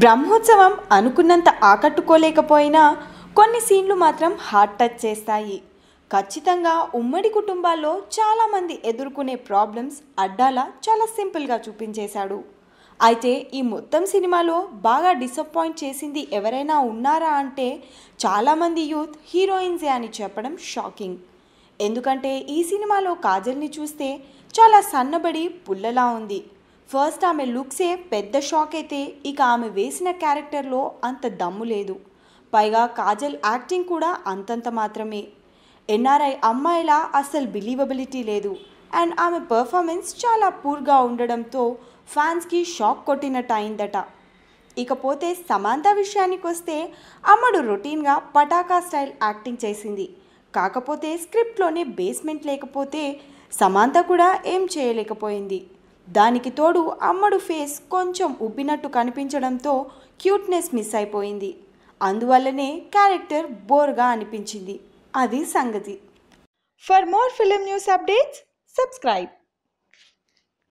బ్రహ్మోత్సవం అనుకున్నంత ఆకట్టుకోలేకపోయినా కొన్ని సీన్లు మాత్రం హార్ట్ టచ్ చేస్తాయి ఖచ్చితంగా ఉమ్మడి కుటుంబాల్లో చాలామంది ఎదుర్కొనే ప్రాబ్లమ్స్ అడ్డాలా చాలా సింపుల్గా చూపించేశాడు అయితే ఈ మొత్తం సినిమాలో బాగా డిసప్పాయింట్ చేసింది ఎవరైనా ఉన్నారా అంటే చాలామంది యూత్ హీరోయిన్సే అని చెప్పడం షాకింగ్ ఎందుకంటే ఈ సినిమాలో కాజల్ని చూస్తే చాలా సన్నబడి పుల్లలా ఉంది ఫస్ట్ ఆమె లుక్సే పెద్ద షాక్ అయితే ఇక ఆమె వేసిన క్యారెక్టర్లో అంత దమ్ము లేదు పైగా కాజల్ యాక్టింగ్ కూడా అంతంత మాత్రమే ఎన్ఆర్ఐ అమ్మాయిలా అస్సలు బిలీవబిలిటీ లేదు అండ్ ఆమె పర్ఫార్మెన్స్ చాలా పూర్గా ఉండడంతో ఫ్యాన్స్కి షాక్ కొట్టినట్టు అయిందట ఇకపోతే సమాంత విషయానికి వస్తే అమ్మడు రొటీన్గా పటాకా స్టైల్ యాక్టింగ్ చేసింది కాకపోతే స్క్రిప్ట్లోనే బేస్మెంట్ లేకపోతే సమాంత కూడా ఏం చేయలేకపోయింది దానికి తోడు అమ్మడు ఫేస్ కొంచెం ఉబ్బినట్టు కనిపించడంతో క్యూట్నెస్ మిస్ అయిపోయింది అందువల్లనే క్యారెక్టర్ బోర్గా అనిపించింది అది సంగతి for more film news updates subscribe